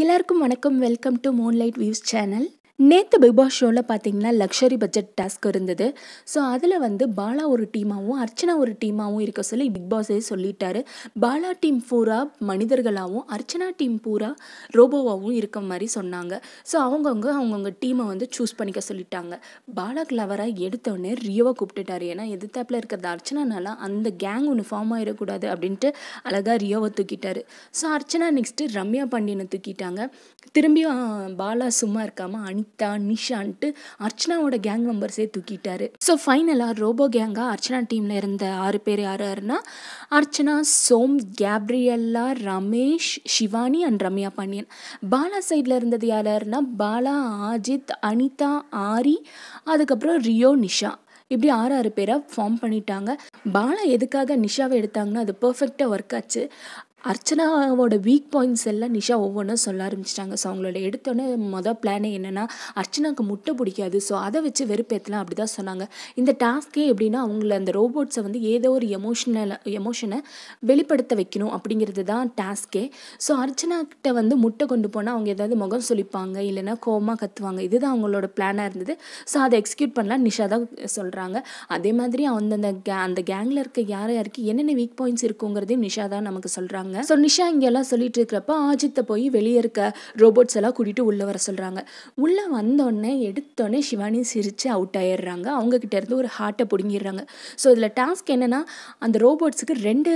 எல்லாருக்கும் வணக்கம் welcome to moonlight views channel நேற்று பிக் பாஸ் ஷோவில் பார்த்தீங்கன்னா லக்ஷரி பட்ஜெட் டாஸ்க் இருந்தது ஸோ அதில் வந்து பாலா ஒரு டீமாகவும் அர்ச்சனா ஒரு டீமாகவும் இருக்க சொல்லி பிக் பாஸே சொல்லிட்டாரு பாலா டீம் பூரா மனிதர்களாகவும் அர்ச்சனா டீம் பூரா ரோபோவாகவும் இருக்க மாதிரி சொன்னாங்க ஸோ அவங்கவுங்க அவங்கவுங்க டீமை வந்து சூஸ் பண்ணிக்க சொல்லிட்டாங்க பாலா கிளவராக எடுத்தோடனே ரியோவை கூப்பிட்டுட்டாரு ஏன்னா எதிர்த்தாப்பில் இருக்கிறது அர்ச்சனானால அந்த கேங் ஒன்று ஃபார்ம் ஆகிடக்கூடாது அப்படின்ட்டு அழகாக ரியோவை தூக்கிட்டாரு ஸோ அர்ச்சனா நெக்ஸ்ட்டு ரம்யா பாண்டியனை தூக்கிட்டாங்க திரும்பியும் பாலா சும்மா இருக்காமல் அணி அனிதா நிஷான்ட்டு அர்ச்சனாவோட கேங் மெம்பர்ஸே தூக்கிட்டாரு ஸோ ஃபைனலாக ரோபோ கேங்காக அர்ச்சனா டீமில் இருந்த ஆறு பேர் யார் யாருன்னா அர்ச்சனா சோம் கேப்ரியல்லா ரமேஷ் சிவானி அண்ட் ரம்யா பாண்டியன் பாலா சைடில் இருந்தது யார் யாருன்னா பாலா ஆஜித் அனிதா ஆரி அதுக்கப்புறம் ரியோ நிஷா இப்படி ஆறு ஆறு பேரை ஃபார்ம் பண்ணிட்டாங்க பாலா எதுக்காக நிஷாவை எடுத்தாங்கன்னா அது பர்ஃபெக்டாக ஒர்க் ஆச்சு அர்ச்சனாவோட வீக் பாயிண்ட்ஸ் எல்லாம் நிஷா ஒவ்வொன்றும் சொல்ல ஆரம்பிச்சிட்டாங்க ஸோ அவங்களோட எடுத்தோடனே மொதல் பிளானே என்னென்னா அர்ச்சனாவுக்கு முட்டை பிடிக்காது ஸோ அதை வச்சு வெறுப்பேற்றலாம் அப்படி தான் சொன்னாங்க இந்த டாஸ்க்கே எப்படின்னா அவங்கள அந்த ரோபோட்ஸை வந்து ஏதோ ஒரு எமோஷனல் எமோஷனை வெளிப்படுத்த வைக்கணும் அப்படிங்கிறது தான் டாஸ்க்கே ஸோ அர்ச்சனாக்கிட்ட வந்து முட்டை கொண்டு போனால் அவங்க ஏதாவது முகம் சொல்லிப்பாங்க இல்லைன்னா கோமா கத்துவாங்க இதுதான் அவங்களோட பிளானாக இருந்தது ஸோ அதை எக்ஸிக்யூட் பண்ணலாம் நிஷா தான் சொல்கிறாங்க அதே மாதிரி அந்தந்த கே அந்த கேங்கில் இருக்க யார் யாருக்கு என்னென்ன வீக் பாயிண்ட்ஸ் இருக்குங்கிறதையும் நிஷா தான் நமக்கு சொல்கிறாங்க சொல்கிறாங்க ஸோ நிஷா இங்கெல்லாம் சொல்லிட்டு இருக்கிறப்ப ஆஜித்தை போய் வெளியே இருக்க ரோபோட்ஸ் எல்லாம் கூட்டிகிட்டு உள்ளே வர சொல்கிறாங்க உள்ளே வந்தோடனே எடுத்தோடனே சிவானி சிரித்து அவுட் ஆயிடுறாங்க அவங்கக்கிட்ட இருந்து ஒரு ஹார்ட்டை பிடுங்கிடுறாங்க ஸோ இதில் டாஸ்க் என்னென்னா அந்த ரோபோட்ஸுக்கு ரெண்டு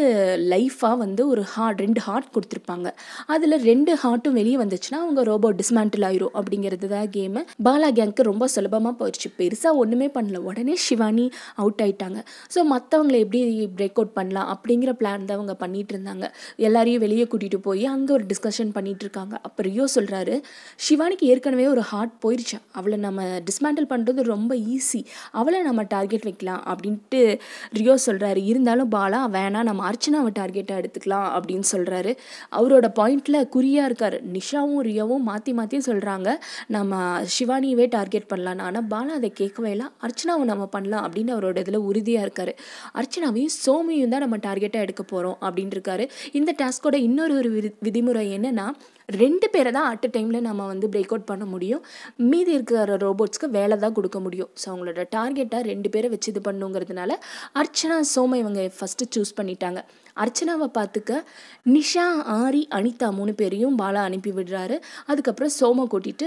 லைஃபாக வந்து ஒரு ஹார்ட் ரெண்டு ஹார்ட் கொடுத்துருப்பாங்க அதில் ரெண்டு ஹார்ட்டும் வெளியே வந்துச்சுன்னா அவங்க ரோபோட் டிஸ்மேண்டில் ஆயிரும் அப்படிங்கிறது தான் கேமு பாலா கேங்க்கு ரொம்ப சுலபமாக போயிடுச்சு பெருசாக ஒன்றுமே பண்ணல உடனே சிவானி அவுட் ஆயிட்டாங்க ஸோ மற்றவங்களை எப்படி பிரேக் அவுட் பண்ணலாம் அப்படிங்கிற பிளான் தான் அவங்க பண்ணிட்டு இருந்தாங்க எல்லாரையும் வெளியே கூட்டிகிட்டு போய் அங்கே ஒரு டிஸ்கஷன் இருக்காங்க அப்போ ரியோ சொல்கிறாரு சிவானிக்கு ஏற்கனவே ஒரு ஹார்ட் போயிடுச்சு அவளை நம்ம டிஸ்மேண்டில் பண்ணுறது ரொம்ப ஈஸி அவளை நம்ம டார்கெட் வைக்கலாம் அப்படின்ட்டு ரியோ சொல்கிறாரு இருந்தாலும் பாலா வேணாம் நம்ம அர்ச்சனாவை டார்கெட்டாக எடுத்துக்கலாம் அப்படின்னு சொல்கிறாரு அவரோட பாயிண்டில் குறியாக இருக்கார் நிஷாவும் ரியோவும் மாற்றி மாற்றி சொல்கிறாங்க நம்ம சிவானியவே டார்கெட் பண்ணலாம் ஆனால் பாலா அதை கேட்கவே இல்லை அர்ச்சனாவை நம்ம பண்ணலாம் அப்படின்னு அவரோட இதில் உறுதியாக இருக்கார் அர்ச்சனாவையும் சோமியும் தான் நம்ம டார்கெட்டாக எடுக்க போகிறோம் அப்படின்னு இருக்காரு இந்த டாஸ்கோட இன்னொரு ஒரு விதிமுறை என்னென்னா ரெண்டு பேரை தான் அட் அ டைமில் நம்ம வந்து பிரேக் அவுட் பண்ண முடியும் மீதி இருக்கிற ரோபோட்ஸ்க்கு வேலை தான் கொடுக்க முடியும் ஸோ அவங்களோட டார்கெட்டாக ரெண்டு பேரை வச்சு இது பண்ணுங்கிறதுனால அர்ச்சனா சோமை இவங்க ஃபஸ்ட்டு சூஸ் பண்ணிட்டாங்க அர்ச்சனாவை பார்த்துக்க நிஷா ஆரி அனிதா மூணு பேரையும் பாலா அனுப்பி விடுறாரு அதுக்கப்புறம் சோமை கூட்டிட்டு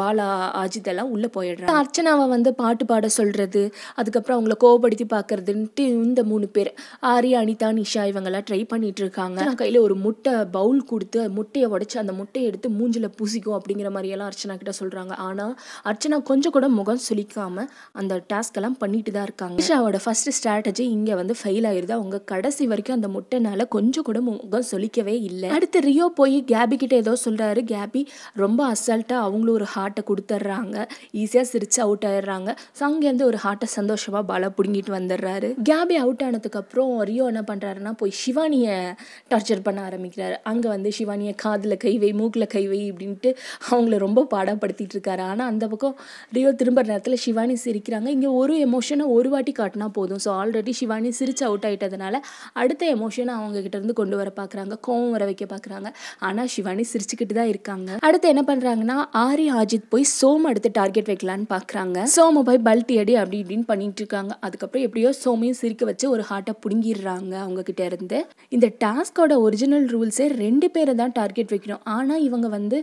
பாலா அஜித் எல்லாம் உள்ளே போயிடுறாரு அர்ச்சனாவை வந்து பாட்டு பாட சொல்கிறது அதுக்கப்புறம் அவங்கள கோவப்படுத்தி பார்க்கறதுன்ட்டு இந்த மூணு பேர் ஆரி அனிதா நிஷா இவங்கெல்லாம் ட்ரை பண்ணிட்டு இருக்காங்க கையில் ஒரு முட்டை பவுல் கொடுத்து முட்டையை உடச்சி அந்த முட்டை எடுத்து மூஞ்சில் பூசிக்கும் அப்படிங்கிற மாதிரியெல்லாம் அர்ச்சனா கிட்ட சொல்கிறாங்க ஆனால் அர்ச்சனா கொஞ்சம் கூட முகம் சுளிக்காமல் அந்த டாஸ்கெல்லாம் பண்ணிட்டு தான் இருக்காங்க ஈஷாவோட ஃபஸ்ட்டு ஸ்ட்ராட்டஜி இங்கே வந்து ஃபெயில் ஆயிருது அவங்க கடைசி வரைக்கும் அந்த முட்டைனால கொஞ்சம் கூட முகம் சொலிக்கவே இல்லை அடுத்து ரியோ போய் கேபி கிட்ட ஏதோ சொல்கிறாரு கேபி ரொம்ப அசால்ட்டாக அவங்களும் ஒரு ஹார்ட்டை கொடுத்துட்றாங்க ஈஸியாக சிரித்து அவுட் ஆயிடுறாங்க ஸோ அங்கேருந்து ஒரு ஹார்ட்டை சந்தோஷமாக பல பிடுங்கிட்டு வந்துடுறாரு கேபி அவுட் ஆனதுக்கப்புறம் ரியோ என்ன பண்ணுறாருன்னா போய் சிவானியை டார்ச்சர் பண்ண ஆரம்பிக்கிறாரு அங்கே வந்து சிவானியை காதில் கை வை மூக்கில் கை வை அப்படின்ட்டு அவங்கள ரொம்ப பாடப்படுத்திட்டு இருக்காரு ஆனால் அந்த பக்கம் ரியோ திரும்ப நேரத்தில் சிவானி சிரிக்கிறாங்க இங்கே ஒரு எமோஷனை ஒரு வாட்டி காட்டினா போதும் ஸோ ஆல்ரெடி சிவானி சிரிச்சு அவுட் ஆகிட்டதுனால அடுத்த எமோஷனை இருந்து கொண்டு வர பார்க்குறாங்க கோவம் வர வைக்க பார்க்குறாங்க ஆனால் சிவானி சிரிச்சுக்கிட்டு தான் இருக்காங்க அடுத்து என்ன பண்ணுறாங்கன்னா ஆரி ஆஜித் போய் சோம் அடுத்து டார்கெட் வைக்கலான்னு பார்க்குறாங்க சோமை போய் பல்ட்டி அடி அப்படி இப்படின்னு பண்ணிட்டு இருக்காங்க அதுக்கப்புறம் எப்படியோ சோமையும் சிரிக்க வச்சு ஒரு ஹார்ட்டை பிடுங்கிடுறாங்க அவங்கக்கிட்ட இருந்து இந்த டாஸ்கோட ஒரிஜினல் ரூல்ஸே ரெண்டு பேரை தான் டார்கெட் வைக்கணும் ஆனால் இவங்க வந்து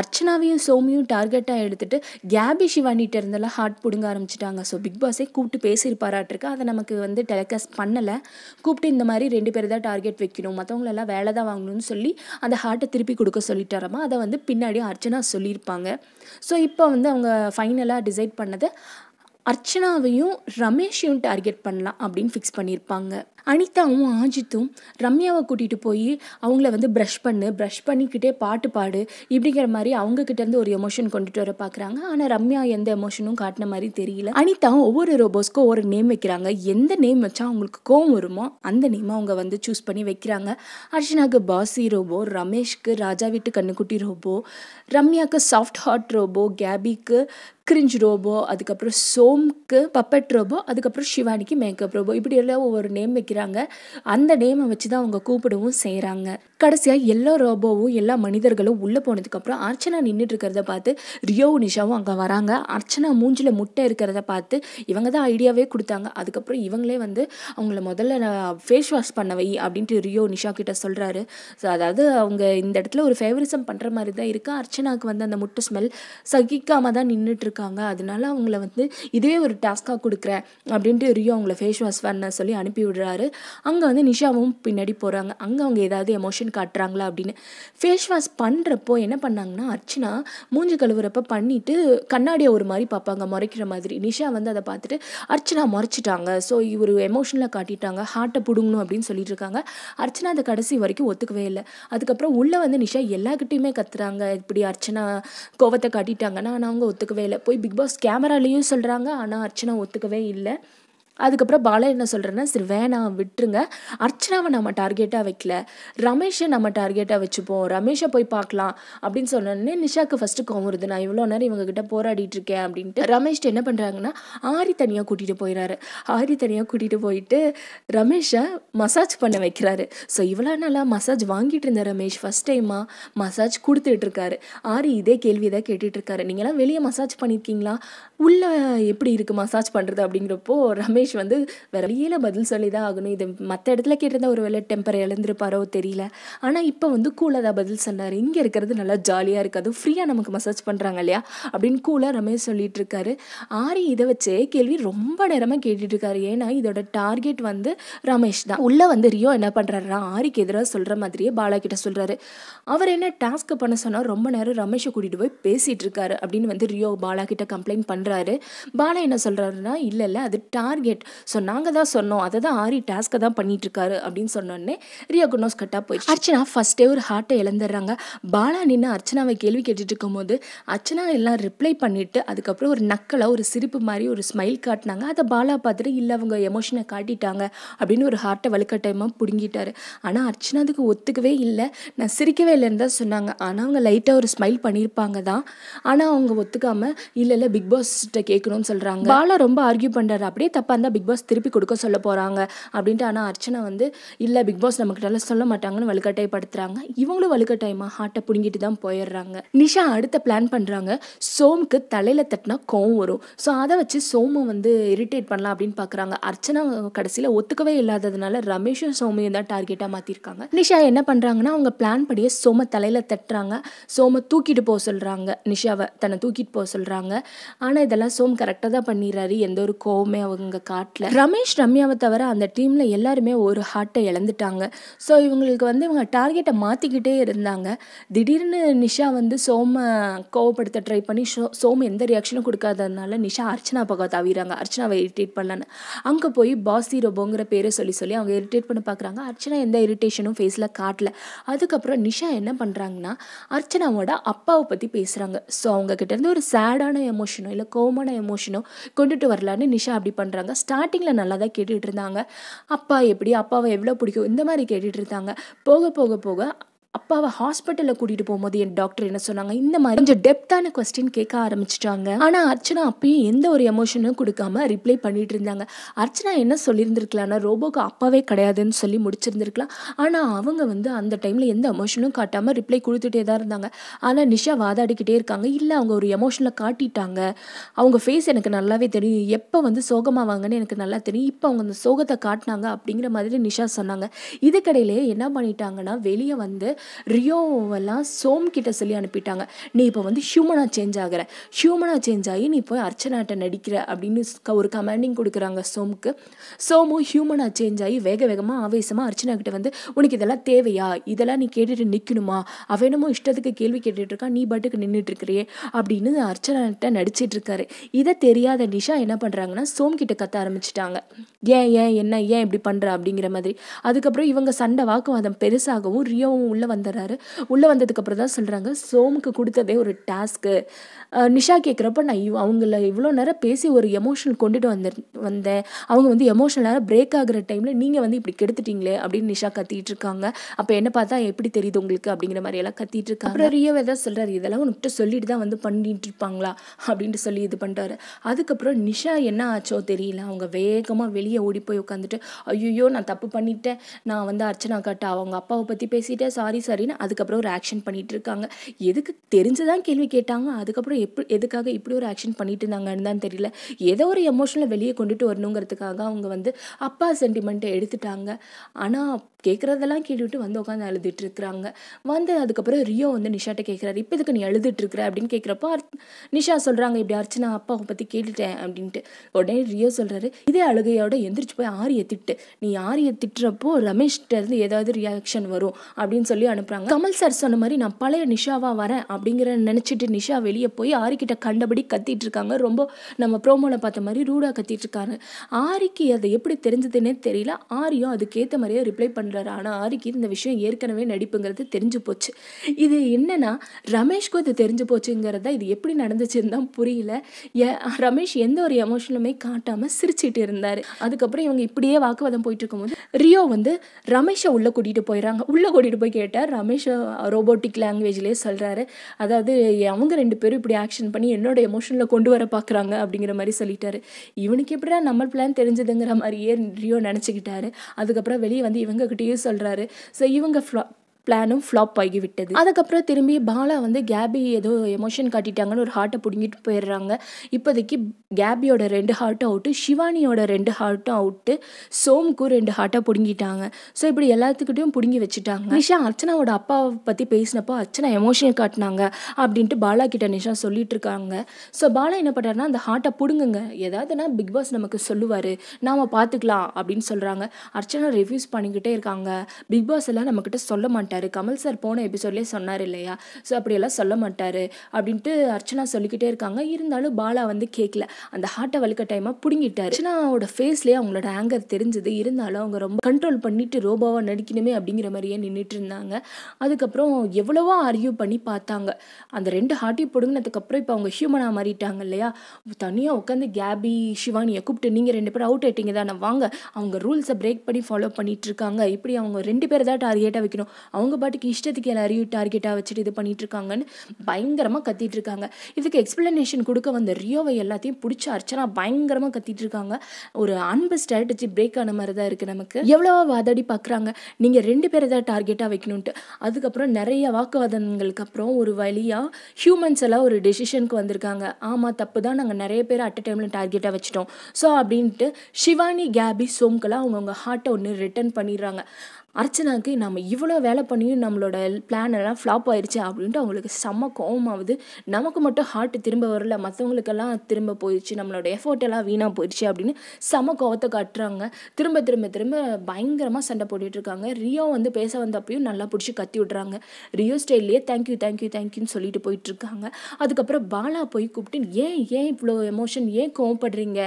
அர்ச்சனாவையும் சோமியும் டார்கெட்டாக எடுத்துகிட்டு கேபி சிவானிகிட்ட இருந்தெல்லாம் ஹார்ட் பிடுங்க ஆரம்பிச்சிட்டாங்க ஸோ பிக் பாஸே கூப்பிட்டு பேசியிருப்பாராட்டிருக்கு அதை நமக்கு வந்து டெலிகாஸ்ட் பண்ணலை கூப்பிட்டு இந்த மாதிரி ரெண்டு பேர் தான் டார்கெட் வைக்கணும் மற்றவங்களெல்லாம் வேலை தான் வாங்கணும்னு சொல்லி அந்த ஹார்ட்டை திருப்பி கொடுக்க சொல்லிட்டாராமா அதை வந்து பின்னாடி அர்ச்சனா சொல்லியிருப்பாங்க ஸோ இப்போ வந்து அவங்க ஃபைனலாக டிசைட் பண்ணதை அர்ச்சனாவையும் ரமேஷையும் டார்கெட் பண்ணலாம் அப்படின்னு ஃபிக்ஸ் பண்ணியிருப்பாங்க அனிதாவும் ஆஜித்தும் ரம்யாவை கூட்டிகிட்டு போய் அவங்கள வந்து ப்ரஷ் பண்ணு ப்ரஷ் பண்ணிக்கிட்டே பாட்டு பாடு இப்படிங்கிற மாதிரி அவங்கக்கிட்டேருந்து ஒரு எமோஷன் கொண்டுட்டு வர பார்க்குறாங்க ஆனால் ரம்யா எந்த எமோஷனும் காட்டின மாதிரி தெரியல அனிதாவும் ஒவ்வொரு ரோபோஸ்க்கும் ஒவ்வொரு நேம் வைக்கிறாங்க எந்த நேம் வச்சா அவங்களுக்கு கோவம் வருமோ அந்த நேம் அவங்க வந்து சூஸ் பண்ணி வைக்கிறாங்க அர்ச்சனாவுக்கு பாசி ரோபோ ரமேஷ்க்கு ராஜா வீட்டு கண்ணுக்குட்டி ரோபோ ரம்யாவுக்கு சாஃப்ட் ஹார்ட் ரோபோ கேபிக்கு ஸ்க்ரிஞ்ச் ரோபோ அதுக்கப்புறம் சோம்க்கு பப்பட் ரோபோ அதுக்கப்புறம் சிவானிக்கு மேக்கப் ரோபோ எல்லாம் ஒவ்வொரு நேம் வைக்கிறாங்க அந்த நேமை வச்சு தான் அவங்க கூப்பிடவும் செய்கிறாங்க கடைசியாக எல்லா ரோபோவும் எல்லா மனிதர்களும் உள்ளே போனதுக்கப்புறம் அர்ச்சனா நின்றுட்டு இருக்கிறத பார்த்து ரியோ நிஷாவும் அங்கே வராங்க அர்ச்சனா மூஞ்சில் முட்டை இருக்கிறத பார்த்து இவங்க தான் ஐடியாவே கொடுத்தாங்க அதுக்கப்புறம் இவங்களே வந்து அவங்கள முதல்ல ஃபேஸ் வாஷ் பண்ண வை அப்படின்ட்டு ரியோ நிஷா கிட்ட சொல்கிறாரு ஸோ அதாவது அவங்க இந்த இடத்துல ஒரு ஃபேவரிசம் பண்ணுற மாதிரி தான் இருக்குது அர்ச்சனாவுக்கு வந்து அந்த முட்டை ஸ்மெல் சகிக்காமல் தான் நின்றுட்டு இருக்காங்க அதனால அவங்கள வந்து இதுவே ஒரு டாஸ்காக கொடுக்குறேன் அப்படின்ட்டு ரியோ அவங்கள ஃபேஸ் வாஷ் பண்ண சொல்லி அனுப்பி விடுறாரு அங்கே வந்து நிஷாவும் பின்னாடி போகிறாங்க அங்கே அவங்க ஏதாவது எமோஷன் காட்டுறாங்களா அப்படின்னு ஃபேஸ் வாஷ் பண்ணுறப்போ என்ன பண்ணாங்கன்னா அர்ச்சனா மூஞ்சி கழுவுறப்ப பண்ணிவிட்டு கண்ணாடியை ஒரு மாதிரி பார்ப்பாங்க முறைக்கிற மாதிரி நிஷா வந்து அதை பார்த்துட்டு அர்ச்சனா முறைச்சிட்டாங்க ஸோ இவர் எமோஷனில் காட்டிட்டாங்க ஹார்ட்டை பிடுங்கணும் அப்படின்னு சொல்லிட்டு இருக்காங்க அர்ச்சனா அதை கடைசி வரைக்கும் ஒத்துக்கவே இல்லை அதுக்கப்புறம் உள்ளே வந்து நிஷா எல்லாக்கிட்டேயுமே கத்துறாங்க இப்படி அர்ச்சனா கோவத்தை காட்டிட்டாங்கன்னா ஆனால் அவங்க ஒத்துக்கவே இல்லை போய் பிக் பாஸ் கேமராலேயும் சொல்கிறாங்க ஆனால் அர்ச்சனா ஒத்துக்கவே இல்லை அதுக்கப்புறம் பாலா என்ன சொல்கிறேன்னா சரி வேணாம் விட்டுருங்க அர்ச்சனாவை நம்ம டார்கெட்டாக வைக்கல ரமேஷை நம்ம டார்கெட்டாக வச்சுப்போம் ரமேஷை போய் பார்க்கலாம் அப்படின்னு சொன்னோடனே நிஷாக்கு ஃபஸ்ட்டு கோவம் வருது நான் இவ்வளோ நேரம் இவங்ககிட்ட போராடிட்டு இருக்கேன் அப்படின்ட்டு ரமேஷ்ட்டு என்ன பண்ணுறாங்கன்னா ஆரி தனியாக கூட்டிகிட்டு போயிடறாரு ஆரி தனியாக கூட்டிகிட்டு போயிட்டு ரமேஷை மசாஜ் பண்ண வைக்கிறாரு ஸோ இவ்வளோ நாளாக மசாஜ் வாங்கிட்டு இருந்த ரமேஷ் ஃபஸ்ட் டைமாக மசாஜ் கொடுத்துட்ருக்காரு ஆரி இதே கேள்வி தான் கேட்டுட்ருக்காரு நீங்களாம் வெளியே மசாஜ் பண்ணியிருக்கீங்களா உள்ளே எப்படி இருக்குது மசாஜ் பண்ணுறது அப்படிங்கிறப்போ ரமேஷ் வந்து வேறு வெளியில் பதில் சொல்லி தான் ஆகணும் இது மற்ற இடத்துல கேட்டிருந்தா ஒரு வேளை டெம்பர் இழந்துருப்பாரோ தெரியல ஆனால் இப்போ வந்து கூலாக தான் பதில் சொன்னார் இங்கே இருக்கிறது நல்லா ஜாலியாக இருக்காது ஃப்ரீயாக நமக்கு மசாஜ் பண்ணுறாங்க இல்லையா அப்படின்னு கூலாக ரமேஷ் சொல்லிட்டு இருக்காரு ஆரி இதை வச்சே கேள்வி ரொம்ப நேரமாக கேட்டுட்டு இருக்காரு ஏன்னா இதோட டார்கெட் வந்து ரமேஷ் தான் உள்ளே வந்து ரியோ என்ன பண்ணுறாருனா ஆரிக்கு எதிராக சொல்கிற மாதிரியே பாலா கிட்ட சொல்கிறாரு அவர் என்ன டாஸ்க்கு பண்ண சொன்னால் ரொம்ப நேரம் ரமேஷை கூட்டிகிட்டு போய் பேசிகிட்டு இருக்காரு அப்படின்னு வந்து ரியோ பாலா கிட்ட கம்ப்ளைண்ட் பண்ணுற சொல்கிறாரு பாலா என்ன சொல்கிறாருன்னா இல்லை இல்லை அது டார்கெட் ஸோ நாங்கள் தான் சொன்னோம் அதை தான் ஆரி டாஸ்க்கை தான் பண்ணிகிட்ருக்காரு அப்படின்னு சொன்னோடனே ரியா குனோஸ் கட்டாக போயிடுச்சு அர்ச்சனா ஃபஸ்ட்டே ஒரு ஹார்ட்டை இழந்துடுறாங்க பாலா நின்று அர்ச்சனாவை கேள்வி கேட்டுட்டு இருக்கும்போது அர்ச்சனா எல்லாம் ரிப்ளை பண்ணிவிட்டு அதுக்கப்புறம் ஒரு நக்கலாக ஒரு சிரிப்பு மாதிரி ஒரு ஸ்மைல் காட்டினாங்க அதை பாலா பார்த்துட்டு இல்லை அவங்க எமோஷனை காட்டிட்டாங்க அப்படின்னு ஒரு ஹார்ட்டை வலுக்கட்டாயமாக பிடுங்கிட்டாரு ஆனால் அர்ச்சனா அதுக்கு ஒத்துக்கவே இல்லை நான் சிரிக்கவே இல்லைன்னு தான் சொன்னாங்க ஆனால் அவங்க லைட்டாக ஒரு ஸ்மைல் பண்ணியிருப்பாங்க தான் ஆனால் அவங்க ஒத்துக்காமல் இல்லை இல்லை பிக் பாஸ் கிட்ட கேட்கணும்னு சொல்கிறாங்க பாலா ரொம்ப ஆர்கியூ பண்ணுறாரு அப்படியே தப்பாக இருந்தால் பிக் பாஸ் திருப்பி கொடுக்க சொல்ல போகிறாங்க அப்படின்ட்டு ஆனால் அர்ச்சனை வந்து இல்லை பிக் பாஸ் நம்மக்கிட்ட சொல்ல மாட்டாங்கன்னு வலுக்கட்டாயப்படுத்துறாங்க இவங்களும் வலுக்கட்டாயமாக ஹார்ட்டை பிடுங்கிட்டு தான் போயிடுறாங்க நிஷா அடுத்த பிளான் பண்ணுறாங்க சோமுக்கு தலையில் தட்டினா கோவம் வரும் ஸோ அதை வச்சு சோமை வந்து இரிட்டேட் பண்ணலாம் அப்படின்னு பார்க்குறாங்க அர்ச்சனா கடைசியில் ஒத்துக்கவே இல்லாததுனால ரமேஷும் சோமையும் தான் டார்கெட்டாக மாற்றிருக்காங்க நிஷா என்ன பண்ணுறாங்கன்னா அவங்க பிளான் படியே சோமை தலையில் தட்டுறாங்க சோமை தூக்கிட்டு போக சொல்கிறாங்க நிஷாவை தன்னை தூக்கிட்டு போக சொல்கிறாங்க ஆனால் இதெல்லாம் சோம் கரெக்டாக தான் பண்ணிடுறாரு எந்த ஒரு கோவமே அவங்க காட்டில் ரமேஷ் ரம்யாவை தவிர அந்த டீமில் எல்லாருமே ஒரு ஹார்ட்டை இழந்துட்டாங்க ஸோ இவங்களுக்கு வந்து இவங்க டார்கெட்டை மாற்றிக்கிட்டே இருந்தாங்க திடீர்னு நிஷா வந்து சோம கோவப்படுத்த ட்ரை பண்ணி ஷோ சோம் எந்த ரியாக்ஷனும் கொடுக்காததுனால நிஷா அர்ச்சனா பக்கம் தவிராங்க அர்ச்சனாவை இரிட்டேட் பண்ணலான்னு அங்கே போய் பாசி ரொபோங்கிற பேரை சொல்லி சொல்லி அவங்க இரிட்டேட் பண்ண பார்க்குறாங்க அர்ச்சனா எந்த இரிட்டேஷனும் ஃபேஸில் காட்டல அதுக்கப்புறம் நிஷா என்ன பண்ணுறாங்கன்னா அர்ச்சனாவோட அப்பாவை பற்றி பேசுகிறாங்க ஸோ அவங்க கிட்டேருந்து ஒரு சேடான எமோஷனோ இல்லை கோமான எமோஷனோ கொண்டுட்டு வரலான்னு நிஷா அப்படி பண்ணுறாங்க ஸ்டார்டிங்கில் நல்லா தான் கேட்டுகிட்டு இருந்தாங்க அப்பா எப்படி அப்பாவை எவ்வளோ பிடிக்கும் இந்த மாதிரி கேட்டுகிட்டு இருந்தாங்க போக போக போக அப்பாவை ஹாஸ்பிட்டலில் கூட்டிகிட்டு போகும்போது என் டாக்டர் என்ன சொன்னாங்க இந்த மாதிரி கொஞ்சம் டெப்தான கொஸ்டின் கேட்க ஆரம்பிச்சிட்டாங்க ஆனால் அர்ச்சனா அப்பயும் எந்த ஒரு எமோஷனும் கொடுக்காம ரிப்ளை பண்ணிட்டு இருந்தாங்க அர்ச்சனா என்ன சொல்லியிருந்திருக்கலாம்னா ரோபோக்கு அப்பாவே கிடையாதுன்னு சொல்லி முடிச்சிருந்திருக்கலாம் ஆனால் அவங்க வந்து அந்த டைமில் எந்த எமோஷனும் காட்டாமல் ரிப்ளை கொடுத்துட்டே தான் இருந்தாங்க ஆனால் நிஷா வாதாடிக்கிட்டே இருக்காங்க இல்லை அவங்க ஒரு எமோஷனில் காட்டிட்டாங்க அவங்க ஃபேஸ் எனக்கு நல்லாவே தெரியும் எப்போ வந்து சோகமாவாங்கன்னு எனக்கு நல்லா தெரியும் இப்போ அவங்க அந்த சோகத்தை காட்டினாங்க அப்படிங்கிற மாதிரி நிஷா சொன்னாங்க இதுக்கடையிலேயே என்ன பண்ணிட்டாங்கன்னா வெளியே வந்து ரியோவெல்லாம் சோம் கிட்ட சொல்லி அனுப்பிட்டாங்க நீ இப்போ வந்து ஹியூமனாக சேஞ்ச் ஆகிற ஹியூமனாக சேஞ்ச் ஆகி நீ போய் அர்ச்சனாட்ட நடிக்கிற அப்படின்னு ஒரு கமாண்டிங் கொடுக்குறாங்க சோமுக்கு சோமும் ஹியூமனாக சேஞ்ச் ஆகி வேக வேகமாக ஆவேசமாக அர்ச்சனா கிட்ட வந்து உனக்கு இதெல்லாம் தேவையா இதெல்லாம் நீ கேட்டுட்டு நிற்கணுமா அவனமோ இஷ்டத்துக்கு கேள்வி இருக்கா நீ பாட்டுக்கு நின்றுட்டு இருக்கிறியே அப்படின்னு அர்ச்சனாட்ட நடிச்சிட்டு இருக்காரு இதை தெரியாத நிஷா என்ன பண்ணுறாங்கன்னா சோம் கிட்ட கத்த ஆரம்பிச்சிட்டாங்க ஏன் ஏன் என்ன ஏன் இப்படி பண்ணுற அப்படிங்கிற மாதிரி அதுக்கப்புறம் இவங்க சண்டை வாக்குவாதம் பெருசாகவும் ரியோவும் உள்ள வந்துடுறாரு உள்ளே வந்ததுக்கப்புறம் தான் சொல்கிறாங்க சோமுக்கு கொடுத்ததே ஒரு டாஸ்க்கு நிஷா கேட்குறப்ப நான் அவங்கள இவ்வளோ நேரம் பேசி ஒரு எமோஷனல் கொண்டுட்டு வந்து வந்தேன் அவங்க வந்து எமோஷனலாக பிரேக் ஆகிற டைமில் நீங்கள் வந்து இப்படி கெடுத்துட்டீங்களே அப்படின்னு நிஷா கத்திட்டு இருக்காங்க அப்போ என்ன பார்த்தா எப்படி தெரியுது உங்களுக்கு அப்படிங்கிற மாதிரி எல்லாம் கத்திட்டு இருக்காங்க நிறையவே தான் எதாவது சொல்கிறாரு இதெல்லாம் உன்கிட்ட சொல்லிட்டு தான் வந்து பண்ணிட்டு இருப்பாங்களா அப்படின்ட்டு சொல்லி இது பண்ணுறாரு அதுக்கப்புறம் நிஷா என்ன ஆச்சோ தெரியல அவங்க வேகமாக வெளியே ஓடி போய் உட்காந்துட்டு ஐயோ நான் தப்பு பண்ணிட்டேன் நான் வந்து அர்ச்சனா கட்ட அவங்க அப்பாவை பற்றி பேசிட்டேன் சாரி சரின்னு அதுக்கப்புறம் ஒரு ஆக்ஷன் பண்ணிகிட்டு இருக்காங்க எதுக்கு தெரிஞ்சுதான் கேள்வி கேட்டாங்க அதுக்கப்புறம் எப்படி எதுக்காக இப்படி ஒரு ஆக்ஷன் பண்ணிட்டு இருந்தாங்கன்னு தான் தெரியல ஏதோ ஒரு எமோஷனில் வெளியே கொண்டுட்டு வரணுங்கிறதுக்காக அவங்க வந்து அப்பா சென்டிமெண்ட்டை எடுத்துட்டாங்க ஆனால் கேட்குறதெல்லாம் கேட்டுவிட்டு வந்து உட்காந்து எழுதிட்டு இருக்கிறாங்க வந்து அதுக்கப்புறம் ரியோ வந்து நிஷாட்ட கேட்குறாரு இப்போ இதுக்கு நீ எழுதிட்டு இருக்கிற அப்படின்னு கேட்குறப்போ நிஷா சொல்கிறாங்க இப்படி அர்ச்சனா அப்பாவை பற்றி கேட்டுட்டேன் அப்படின்ட்டு உடனே ரியோ சொல்கிறாரு இதே அழுகையோட எந்திரிச்சு போய் ஆரிய திட்டு நீ ஆரிய திட்டுறப்போ ரமேஷ்கிட்டருந்து ஏதாவது ரியாக்ஷன் வரும் அப்படின்னு சொல்லி அனுப்புகிறாங்க கமல் சார் சொன்ன மாதிரி நான் பழைய நிஷாவாக வரேன் அப்படிங்கிற நினச்சிட்டு நிஷா வெளியே போய் ஆரிக்கிட்ட கண்டபடி கத்திட்டு இருக்காங்க ரொம்ப நம்ம ப்ரோமோவில் பார்த்த மாதிரி ரூடாக கத்திட்டு இருக்காங்க ஆரிக்கு அதை எப்படி தெரிஞ்சதுன்னே தெரியல ஆரியும் அதுக்கேற்ற மாதிரியே ரிப்ளை பண்ண பண்ணுறாரு ஆனால் ஆரிக்கு இந்த விஷயம் ஏற்கனவே நடிப்புங்கிறது தெரிஞ்சு போச்சு இது என்னென்னா ரமேஷ்க்கும் இது தெரிஞ்சு போச்சுங்கிறது தான் இது எப்படி நடந்துச்சுன்னு தான் புரியல ரமேஷ் எந்த ஒரு எமோஷனுமே காட்டாமல் சிரிச்சிட்டு இருந்தார் அதுக்கப்புறம் இவங்க இப்படியே வாக்குவாதம் போயிட்டு இருக்கும்போது ரியோ வந்து ரமேஷை உள்ளே கூட்டிகிட்டு போயிடறாங்க உள்ளே கூட்டிகிட்டு போய் கேட்டால் ரமேஷ் ரோபோட்டிக் லாங்குவேஜ்லேயே சொல்கிறாரு அதாவது அவங்க ரெண்டு பேரும் இப்படி ஆக்ஷன் பண்ணி என்னோட எமோஷனில் கொண்டு வர பார்க்குறாங்க அப்படிங்கிற மாதிரி சொல்லிட்டாரு இவனுக்கு எப்படிடா நம்ம பிளான் தெரிஞ்சதுங்கிற மாதிரியே ரியோ நினச்சிக்கிட்டாரு அதுக்கப்புறம் வெளியே வந்து இவங்க கிட்டேயும் சொல்கிறாரு ஸோ இவங்க பிளானும் ஃப்ளாப் ஆகிவிட்டது அதுக்கப்புறம் திரும்பி பாலா வந்து கேபி ஏதோ எமோஷன் காட்டிட்டாங்கன்னு ஒரு ஹார்ட்டை பிடுங்கிட்டு போயிடுறாங்க இப்போதைக்கு கேபியோட ரெண்டு ஹார்ட்டும் அவுட்டு சிவானியோட ரெண்டு ஹார்ட்டும் அவுட்டு சோமுக்கும் ரெண்டு ஹார்ட்டாக பிடுங்கிட்டாங்க ஸோ இப்படி எல்லாத்துக்கிட்டையும் பிடுங்கி வச்சுட்டாங்க நிஷா அர்ச்சனாவோட அப்பாவை பற்றி பேசினப்போ அர்ச்சனா எமோஷன் காட்டினாங்க அப்படின்ட்டு பாலா கிட்ட நிஷா சொல்லிட்டு இருக்காங்க ஸோ பாலா என்ன பண்ணுறாருன்னா அந்த ஹார்ட்டை பிடுங்குங்க ஏதாவதுனா பிக் பாஸ் நமக்கு சொல்லுவார் நாம் பார்த்துக்கலாம் அப்படின்னு சொல்கிறாங்க அர்ச்சனா ரிஃப்யூஸ் பண்ணிக்கிட்டே இருக்காங்க பிக் பாஸ் எல்லாம் நம்மக்கிட்ட சொல்ல மாட்டேன் மாட்டார் கமல் சார் போன எபிசோட்லேயே சொன்னார் இல்லையா ஸோ அப்படியெல்லாம் சொல்ல மாட்டார் அப்படின்ட்டு அர்ச்சனா சொல்லிக்கிட்டே இருக்காங்க இருந்தாலும் பாலா வந்து கேட்கல அந்த ஹார்ட்டை வலுக்க டைமாக பிடுங்கிட்டார் அர்ச்சனாவோட ஃபேஸ்லேயே அவங்களோட ஆங்கர் தெரிஞ்சது இருந்தாலும் அவங்க ரொம்ப கண்ட்ரோல் பண்ணிட்டு ரோபோவாக நடிக்கணுமே அப்படிங்கிற மாதிரியே நின்றுட்டு இருந்தாங்க அதுக்கப்புறம் எவ்வளவோ ஆர்கியூ பண்ணி பார்த்தாங்க அந்த ரெண்டு ஹார்ட்டையும் பிடுங்கினதுக்கப்புறம் இப்போ அவங்க ஹியூமனாக மாறிட்டாங்க இல்லையா தனியாக உட்காந்து கேபி ஷிவானியை கூப்பிட்டு நீங்கள் ரெண்டு பேரும் அவுட் ஆயிட்டீங்க தானே வாங்க அவங்க ரூல்ஸை பிரேக் பண்ணி ஃபாலோ பண்ணிட்டு இருக்காங்க இப்படி அவங்க ரெண்டு பேர் தான் டார்கெட்டாக வைக்கணும் அவங்க பாட்டுக்கு இஷ்டத்துக்கு எல்லாரையும் டார்கெட்டாக வச்சுட்டு இது பண்ணிகிட்ருக்காங்கன்னு பயங்கரமாக கத்திட்டு இருக்காங்க இதுக்கு எக்ஸ்ப்ளனேஷன் கொடுக்க வந்த ரியோவை எல்லாத்தையும் பிடிச்ச அர்ச்சனா பயங்கரமாக கத்திட்டு இருக்காங்க ஒரு அன்பு ஸ்ட்ராட்டஜி பிரேக் ஆன மாதிரி தான் இருக்குது நமக்கு எவ்வளோ வாதாடி பார்க்குறாங்க நீங்கள் ரெண்டு பேரை தான் டார்கெட்டாக வைக்கணுன்ட்டு அதுக்கப்புறம் நிறைய வாக்குவாதங்களுக்கு அப்புறம் ஒரு வழியாக ஹியூமன்ஸ் எல்லாம் ஒரு டெசிஷனுக்கு வந்திருக்காங்க ஆமாம் தப்பு தான் நாங்கள் நிறைய பேர் அட் அ டைமில் டார்கெட்டாக வச்சுட்டோம் ஸோ அப்படின்ட்டு ஷிவானி கேபி சோம்கெல்லாம் அவங்கவுங்க ஹார்ட்டை ஒன்று ரிட்டர்ன் பண்ணிடுறாங்க அர்ச்சனாவுக்கு நம்ம இவ்வளோ வேலை பண்ணியும் நம்மளோட பிளான் எல்லாம் ஃப்ளாப் ஆயிடுச்சு அப்படின்ட்டு அவங்களுக்கு செம்ம ஆகுது நமக்கு மட்டும் ஹார்ட் திரும்ப வரல மற்றவங்களுக்கெல்லாம் திரும்ப போயிடுச்சு நம்மளோட எஃபோர்ட் எல்லாம் வீணாக போயிடுச்சு அப்படின்னு செம கோவத்தை காட்டுறாங்க திரும்ப திரும்ப திரும்ப பயங்கரமாக சண்டை இருக்காங்க ரியோ வந்து பேச வந்தப்பையும் நல்லா பிடிச்சி கத்தி விட்றாங்க ரியோ ஸ்டைல்லையே தேங்க்யூ தேங்க்யூ தேங்க்யூன்னு சொல்லிட்டு போயிட்டுருக்காங்க அதுக்கப்புறம் பாலா போய் கூப்பிட்டு ஏன் ஏன் இவ்வளோ எமோஷன் ஏன் கோவப்படுறீங்க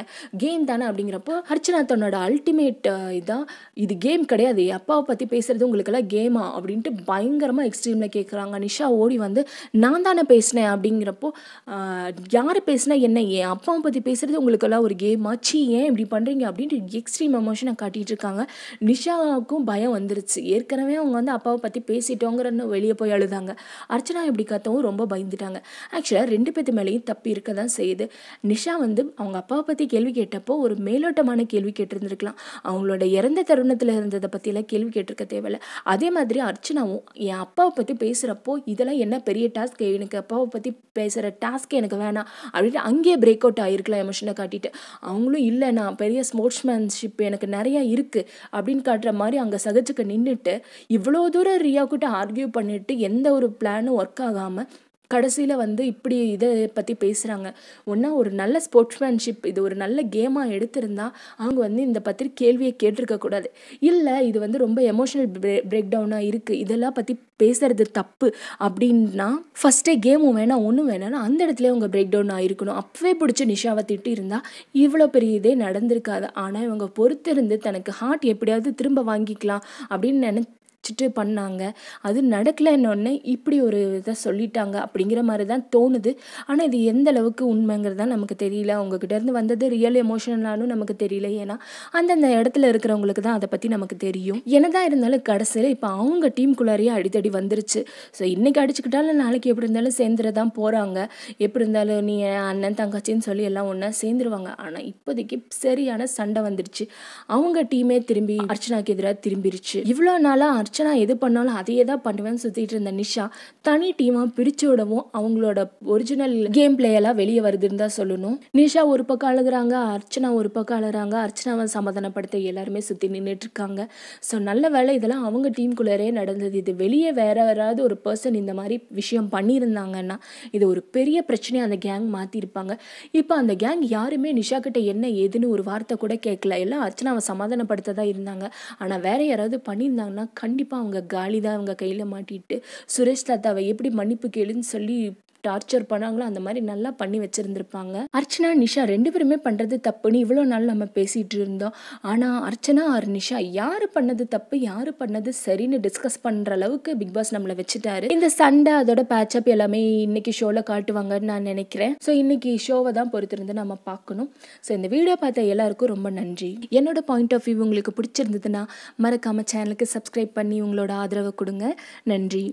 கேம் தானே அப்படிங்கிறப்போ அர்ச்சனா தன்னோட அல்டிமேட் இதான் இது கேம் கிடையாது அப்பாவை பற்றி பேசுகிறது உங்களுக்கெல்லாம் கேமா அப்படின்ட்டு பயங்கரமாக எக்ஸ்ட்ரீமில் கேட்குறாங்க நிஷா ஓடி வந்து நான் தானே பேசினேன் அப்படிங்கிறப்போ யார் பேசினா என்ன ஏன் அப்பாவை பற்றி பேசுகிறது உங்களுக்கெல்லாம் ஒரு கேமா சி ஏன் இப்படி பண்ணுறீங்க அப்படின்ட்டு எக்ஸ்ட்ரீம் எமோஷனை காட்டிகிட்டு இருக்காங்க நிஷாவுக்கும் பயம் வந்துருச்சு ஏற்கனவே அவங்க வந்து அப்பாவை பற்றி பேசிட்டோங்கிறன்னு வெளியே போய் அழுதாங்க அர்ச்சனா இப்படி கத்தவும் ரொம்ப பயந்துட்டாங்க ஆக்சுவலாக ரெண்டு பேத்து மேலேயும் தப்பி இருக்க தான் செய்யுது நிஷா வந்து அவங்க அப்பாவை பற்றி கேள்வி கேட்டப்போ ஒரு மேலோட்டமான கேள்வி கேட்டிருந்துருக்கலாம் அவங்களோட இறந்த தருணத்தில் இருந்ததை பற்றியெல்லாம் கேள்வி கேட்டு கேட்டிருக்க தேவையில்ல அதே மாதிரி அர்ச்சனாவும் என் அப்பாவை பற்றி பேசுகிறப்போ இதெல்லாம் என்ன பெரிய டாஸ்க் எனக்கு அப்பாவை பற்றி பேசுகிற டாஸ்க் எனக்கு வேணாம் அப்படின்ட்டு அங்கேயே பிரேக் அவுட் ஆகிருக்கலாம் எமோஷனை காட்டிட்டு அவங்களும் இல்லை நான் பெரிய ஸ்போர்ட்ஸ்மேன்ஷிப் எனக்கு நிறையா இருக்குது அப்படின்னு காட்டுற மாதிரி அங்கே சகஜக்க நின்றுட்டு இவ்வளோ தூரம் ரியாக்கிட்ட ஆர்கியூ பண்ணிவிட்டு எந்த ஒரு பிளானும் ஒர்க் ஆகாமல் கடைசியில் வந்து இப்படி இதை பற்றி பேசுகிறாங்க ஒன்றா ஒரு நல்ல ஸ்போர்ட்ஸ்மேன்ஷிப் இது ஒரு நல்ல கேமாக எடுத்திருந்தா அவங்க வந்து இந்த பற்றி கேள்வியை கேட்டிருக்கக்கூடாது இல்லை இது வந்து ரொம்ப எமோஷனல் பிரே பிரேக் டவுனாக இருக்குது இதெல்லாம் பற்றி பேசுகிறது தப்பு அப்படின்னா ஃபஸ்ட்டே கேமும் வேணாம் ஒன்றும் வேணாம்னா அந்த இடத்துல அவங்க பிரேக் டவுன் ஆகிருக்கணும் அப்பவே பிடிச்சி நிஷாவை திட்டு இருந்தால் இவ்வளோ பெரிய இதே நடந்திருக்காது ஆனால் இவங்க பொறுத்திருந்து தனக்கு ஹார்ட் எப்படியாவது திரும்ப வாங்கிக்கலாம் அப்படின்னு நினை வச்சுட்டு பண்ணாங்க அது நடக்கலைன்னொன்னே இப்படி ஒரு இதை சொல்லிட்டாங்க அப்படிங்கிற மாதிரி தான் தோணுது ஆனால் இது எந்த அளவுக்கு உண்மைங்கிறதா நமக்கு தெரியல அவங்கக்கிட்ட இருந்து வந்தது ரியல் எமோஷனலானும் நமக்கு தெரியல ஏன்னா அந்தந்த இடத்துல இருக்கிறவங்களுக்கு தான் அதை பற்றி நமக்கு தெரியும் என்னதான் இருந்தாலும் கடைசியில் இப்போ அவங்க டீமுக்குள்ளாரியே அடித்தடி வந்துருச்சு ஸோ இன்றைக்கி அடிச்சுக்கிட்டாலும் நாளைக்கு எப்படி இருந்தாலும் சேர்ந்துட தான் போகிறாங்க எப்படி இருந்தாலும் நீ அண்ணன் தங்கச்சின்னு சொல்லி எல்லாம் ஒன்றா சேர்ந்துருவாங்க ஆனால் இப்போதைக்கு சரியான சண்டை வந்துடுச்சு அவங்க டீமே திரும்பி அர்ச்சனாக்கு எதிராக திரும்பிடுச்சு இவ்வளோ நாளாக அர்ச்சனா எது பண்ணாலும் அதையே தான் பண்ணுவேன்னு சுற்றிட்டு இருந்த நிஷா தனி டீமாக பிரித்து விடவும் அவங்களோட ஒரிஜினல் கேம் பிளேயெல்லாம் வெளியே வருதுன்னு தான் சொல்லணும் நிஷா ஒரு பக்கம் அழுகுறாங்க அர்ச்சனா ஒரு பக்கம் அழுகிறாங்க அர்ச்சனாவை சமாதானப்படுத்த எல்லாருமே சுற்றி நின்றுட்டு இருக்காங்க ஸோ நல்ல வேலை இதெல்லாம் அவங்க டீம்குள்ளரே நடந்தது இது வெளியே வேற யாராவது ஒரு பர்சன் இந்த மாதிரி விஷயம் பண்ணியிருந்தாங்கன்னா இது ஒரு பெரிய பிரச்சனையை அந்த கேங் மாற்றிருப்பாங்க இப்போ அந்த கேங் யாருமே நிஷா கிட்ட என்ன ஏதுன்னு ஒரு வார்த்தை கூட கேட்கல எல்லாம் அர்ச்சனாவை சமாதானப்படுத்த தான் இருந்தாங்க ஆனால் வேற யாராவது பண்ணியிருந்தாங்கன்னா கண்டிப்பாக கண்டிப்பாக அவங்க தான் அவங்க கையில் மாட்டிட்டு சுரேஷ் தாத்தாவை எப்படி மன்னிப்பு கேளுன்னு சொல்லி டார்ச்சர் பண்ணாங்களோ அந்த மாதிரி நல்லா பண்ணி வச்சுருந்துருப்பாங்க அர்ச்சனா நிஷா ரெண்டு பேருமே பண்ணுறது தப்புன்னு இவ்வளோ நாள் நம்ம பேசிகிட்டு இருந்தோம் ஆனால் அர்ச்சனா ஆர் நிஷா யார் பண்ணது தப்பு யார் பண்ணது சரின்னு டிஸ்கஸ் பண்ணுற அளவுக்கு பிக் பாஸ் நம்மளை வச்சுட்டாரு இந்த சண்டை அதோட பேச்சப் எல்லாமே இன்னைக்கு ஷோவில் காட்டுவாங்கன்னு நான் நினைக்கிறேன் ஸோ இன்னைக்கு ஷோவை தான் பொறுத்திருந்து நம்ம பார்க்கணும் ஸோ இந்த வீடியோ பார்த்த எல்லாருக்கும் ரொம்ப நன்றி என்னோட பாயிண்ட் ஆஃப் வியூ உங்களுக்கு பிடிச்சிருந்ததுன்னா மறக்காம சேனலுக்கு சப்ஸ்கிரைப் பண்ணி உங்களோட ஆதரவை கொடுங்க நன்றி